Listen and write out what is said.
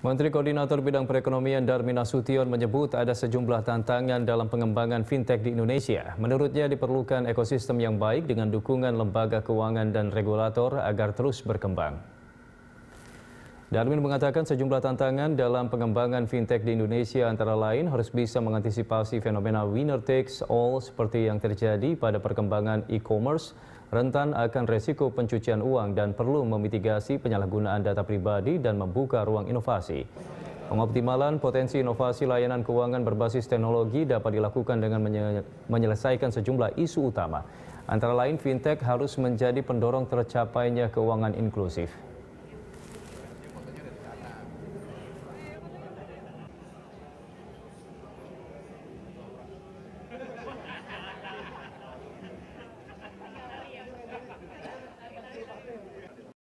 Menteri Koordinator Bidang Perekonomian Darmin Nasution menyebut ada sejumlah tantangan dalam pengembangan fintech di Indonesia. Menurutnya diperlukan ekosistem yang baik dengan dukungan lembaga keuangan dan regulator agar terus berkembang. Darmin mengatakan sejumlah tantangan dalam pengembangan fintech di Indonesia antara lain harus bisa mengantisipasi fenomena winner takes all seperti yang terjadi pada perkembangan e-commerce, rentan akan resiko pencucian uang dan perlu memitigasi penyalahgunaan data pribadi dan membuka ruang inovasi. Pengoptimalan potensi inovasi layanan keuangan berbasis teknologi dapat dilakukan dengan menyelesaikan sejumlah isu utama. Antara lain, fintech harus menjadi pendorong tercapainya keuangan inklusif.